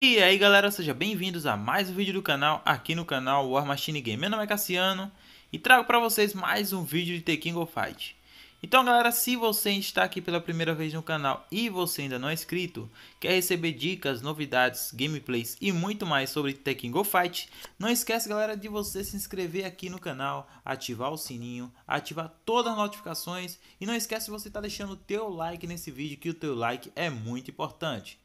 E aí galera, sejam bem-vindos a mais um vídeo do canal, aqui no canal War Machine Game. Meu nome é Cassiano e trago para vocês mais um vídeo de The King of Fight. Então galera, se você está aqui pela primeira vez no canal e você ainda não é inscrito, quer receber dicas, novidades, gameplays e muito mais sobre The King of Fight, não esquece galera de você se inscrever aqui no canal, ativar o sininho, ativar todas as notificações e não esquece de você estar tá deixando o teu like nesse vídeo que o teu like é muito importante.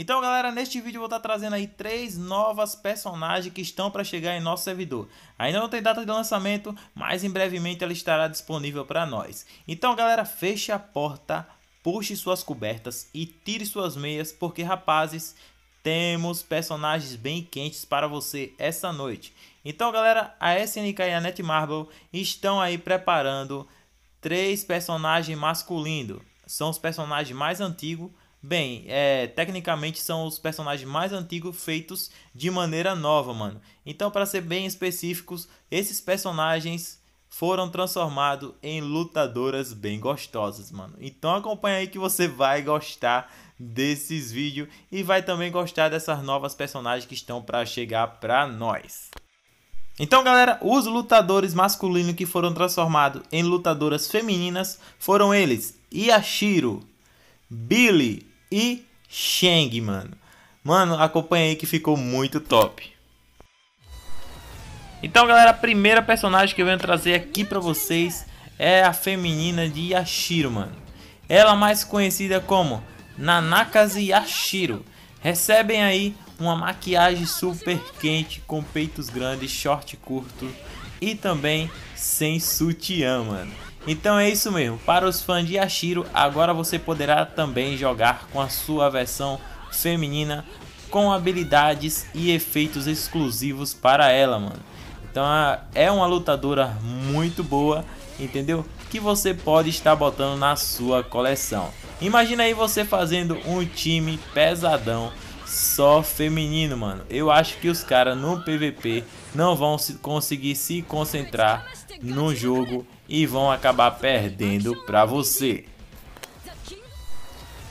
Então, galera, neste vídeo eu vou estar tá trazendo aí três novas personagens que estão para chegar em nosso servidor. Ainda não tem data de lançamento, mas em brevemente ela estará disponível para nós. Então, galera, feche a porta, puxe suas cobertas e tire suas meias, porque, rapazes, temos personagens bem quentes para você essa noite. Então, galera, a SNK e a Netmarble estão aí preparando três personagens masculinos. São os personagens mais antigos Bem, é, tecnicamente são os personagens mais antigos feitos de maneira nova, mano. Então, para ser bem específicos, esses personagens foram transformados em lutadoras bem gostosas, mano. Então acompanha aí que você vai gostar desses vídeos e vai também gostar dessas novas personagens que estão para chegar para nós. Então, galera, os lutadores masculinos que foram transformados em lutadoras femininas foram eles: Yashiro, Billy, e Shang, mano. Mano, acompanha aí que ficou muito top. Então, galera, a primeira personagem que eu venho trazer aqui pra vocês é a feminina de Yashiro, mano. Ela mais conhecida como Nanakaze Yashiro. Recebem aí uma maquiagem super quente com peitos grandes, short curto e também sem sutiã, mano. Então é isso mesmo, para os fãs de Ashiro, agora você poderá também jogar com a sua versão feminina com habilidades e efeitos exclusivos para ela, mano. Então é uma lutadora muito boa, entendeu? Que você pode estar botando na sua coleção. Imagina aí você fazendo um time pesadão só feminino, mano. Eu acho que os caras no PVP não vão se conseguir se concentrar no jogo e vão acabar perdendo para você.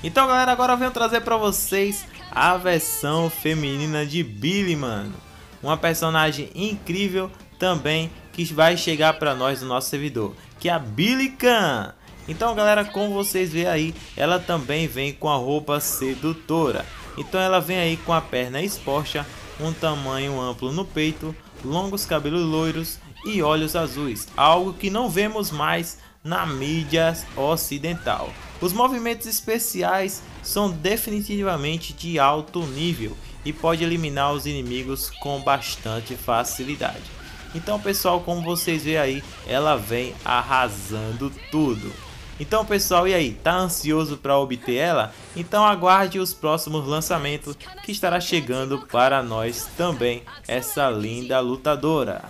Então galera, agora eu venho trazer para vocês a versão feminina de Billy, mano. Uma personagem incrível também que vai chegar para nós no nosso servidor, que é a Billy Khan. Então galera, como vocês vê aí, ela também vem com a roupa sedutora. Então ela vem aí com a perna exposta, um tamanho amplo no peito, longos cabelos loiros e olhos azuis, algo que não vemos mais na mídia ocidental. Os movimentos especiais são definitivamente de alto nível e pode eliminar os inimigos com bastante facilidade. Então pessoal, como vocês veem aí, ela vem arrasando tudo. Então pessoal, e aí, tá ansioso para obter ela? Então aguarde os próximos lançamentos que estará chegando para nós também, essa linda lutadora.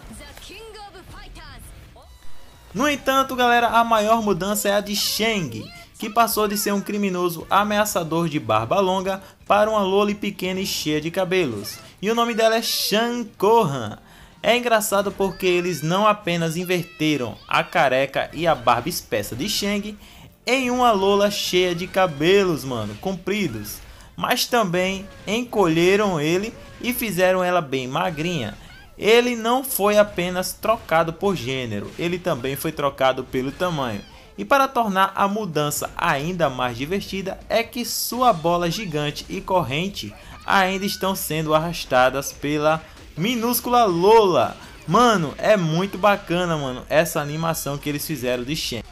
No entanto, galera, a maior mudança é a de Shang, que passou de ser um criminoso ameaçador de barba longa para uma loli pequena e cheia de cabelos. E o nome dela é shang Kohan. É engraçado porque eles não apenas inverteram a careca e a barba espessa de Shang em uma lola cheia de cabelos, mano, compridos, mas também encolheram ele e fizeram ela bem magrinha. Ele não foi apenas trocado por gênero, ele também foi trocado pelo tamanho. E para tornar a mudança ainda mais divertida é que sua bola gigante e corrente ainda estão sendo arrastadas pela minúscula Lola. Mano, é muito bacana, mano, essa animação que eles fizeram de Shen.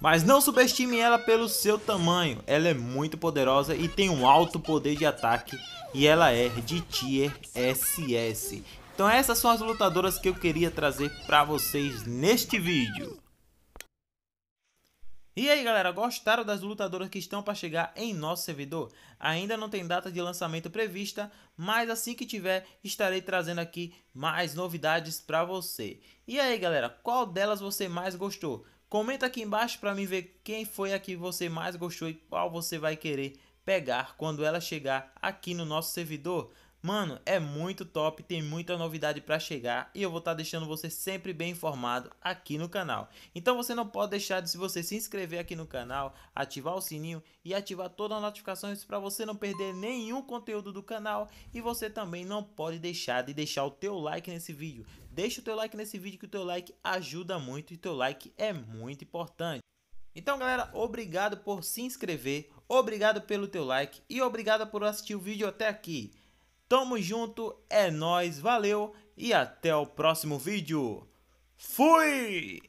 Mas não subestime ela pelo seu tamanho, ela é muito poderosa e tem um alto poder de ataque e ela é de tier SS. Então essas são as lutadoras que eu queria trazer para vocês neste vídeo. E aí galera, gostaram das lutadoras que estão para chegar em nosso servidor? Ainda não tem data de lançamento prevista, mas assim que tiver estarei trazendo aqui mais novidades para você. E aí galera, qual delas você mais gostou? Comenta aqui embaixo para mim ver quem foi a que você mais gostou e qual você vai querer pegar quando ela chegar aqui no nosso servidor. Mano, é muito top, tem muita novidade para chegar e eu vou estar tá deixando você sempre bem informado aqui no canal. Então você não pode deixar de se você se inscrever aqui no canal, ativar o sininho e ativar todas as notificações para você não perder nenhum conteúdo do canal e você também não pode deixar de deixar o teu like nesse vídeo. Deixa o teu like nesse vídeo que o teu like ajuda muito e teu like é muito importante. Então galera, obrigado por se inscrever, obrigado pelo teu like e obrigado por assistir o vídeo até aqui. Tamo junto, é nós, valeu e até o próximo vídeo. Fui!